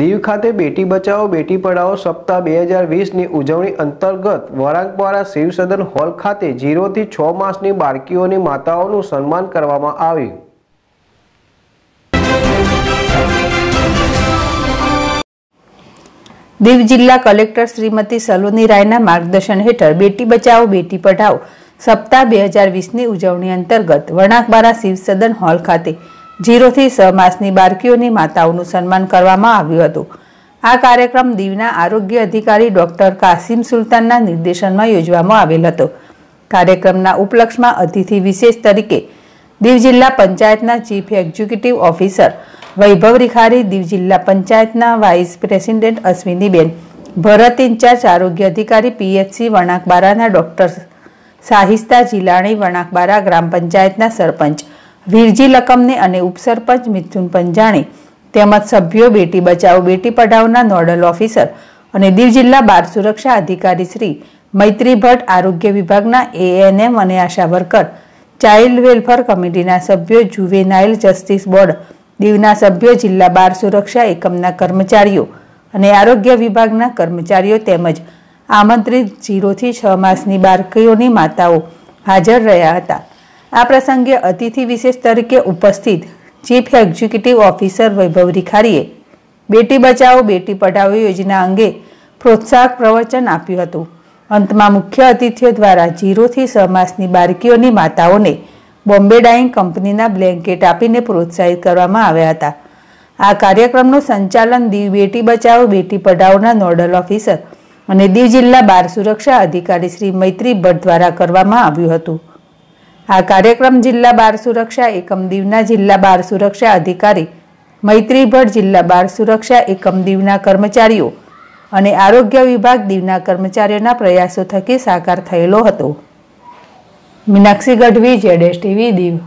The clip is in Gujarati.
દીવ ખાતે બેટી બચાવો બેટી પઢાઓ સપ્તાહ બે હજાર વીસની ઉજવણી અંતર્ગત વરાંકવાડા શિવસદન હોલ ખાતે ઝીરોથી છ માસની બાળકીઓની માતાઓનું સન્માન કરવામાં આવ્યું દીવ જિલ્લા કલેક્ટર શ્રીમતી સલોની રાયના માર્ગદર્શન હેઠળ બેટી બચાવો બેટી પઢાઓ સપ્તાહ બે હજાર વીસની ઉજવણી અંતર્ગત વણાકબારા શિવસદન હોલ ખાતે જીરોથી છ માસની બાળકીઓની માતાઓનું સન્માન કરવામાં આવ્યું હતું આ કાર્યક્રમ દીવના આરોગ્ય અધિકારી ડોક્ટર કાસિમ સુલતાનના નિર્દેશનમાં યોજવામાં આવેલ હતો કાર્યક્રમના ઉપલક્ષમાં અતિથિ વિશેષ તરીકે દીવ જિલ્લા પંચાયતના chief executive officer Vaibhav Rikhari Diu જિલ્લા પંચાયતના વાઇસ પ્રેસિડેન્ટ અશ્વિનીબેન ભરત ઇન્ચાર્જ આરોગ્ય અધિકારી પીએચસી વણાકબારાના ડોક્ટર સાહિસ્તા જીલાણી વણાકબારા ગ્રામ પંચાયતના સરપંચ વીરજી લકમને અને ઉપસરપંચ મિથુન પંજાણી તેમજ સભ્યો બેટી બચાવો બેટી પઢાવના નોડલ ઓફિસર અને દીવ જિલ્લા બાળ સુરક્ષા અધિકારી શ્રી મૈત્રી ભટ્ટ આરોગ્ય વિભાગના એએનએમ અને આશા વર્કર ચાઇલ્ડ વેલફેર કમિટીના સભ્યો જુવેનાઇલ જસ્ટિસ બોર્ડ દીવના સભ્યો જિલ્લા બાળ સુરક્ષા એકમના કર્મચારીઓ અને આરોગ્ય વિભાગના કર્મચારીઓ તેમજ આમંત્રિત ઝીરોથી છ માસની બાળકીઓની માતાઓ હાજર રહ્યા હતા આ પ્રસંગે અતિથિ વિશેષ તરીકે ઉપસ્થિત ચીફ એક્ઝિક્યુટિવ ઓફિસર વૈભવ રિખારીએ બેટી બચાવો બેટી પઢાવો યોજના અંગે પ્રોત્સાહક પ્રવચન આપ્યું હતું અંતમાં મુખ્ય અતિથિઓ દ્વારા જીરોથી છ માસની બાળકીઓની માતાઓને બોમ્બે ડાઇંગ કંપનીના બ્લેન્કેટ આપીને પ્રોત્સાહિત કરવામાં આવ્યા હતા આ કાર્યક્રમનું સંચાલન દીવ બેટી બચાવો બેટી પઢાઓના નોડલ ઓફિસર અને દીવ જિલ્લા બાળ સુરક્ષા અધિકારી શ્રી મૈત્રી ભટ્ટ દ્વારા કરવામાં આવ્યું હતું આ કાર્યક્રમ જિલ્લા બાળ સુરક્ષા એકમ દીવના જિલ્લા બાળ સુરક્ષા અધિકારી મૈત્રીભટ જિલ્લા બાળ સુરક્ષા એકમ દીવના કર્મચારીઓ અને આરોગ્ય વિભાગ દીવના કર્મચારીઓના પ્રયાસો થકી સાકાર થયેલો હતો મીનાક્ષી ગઢવી જેડેશ ટીવી દીવ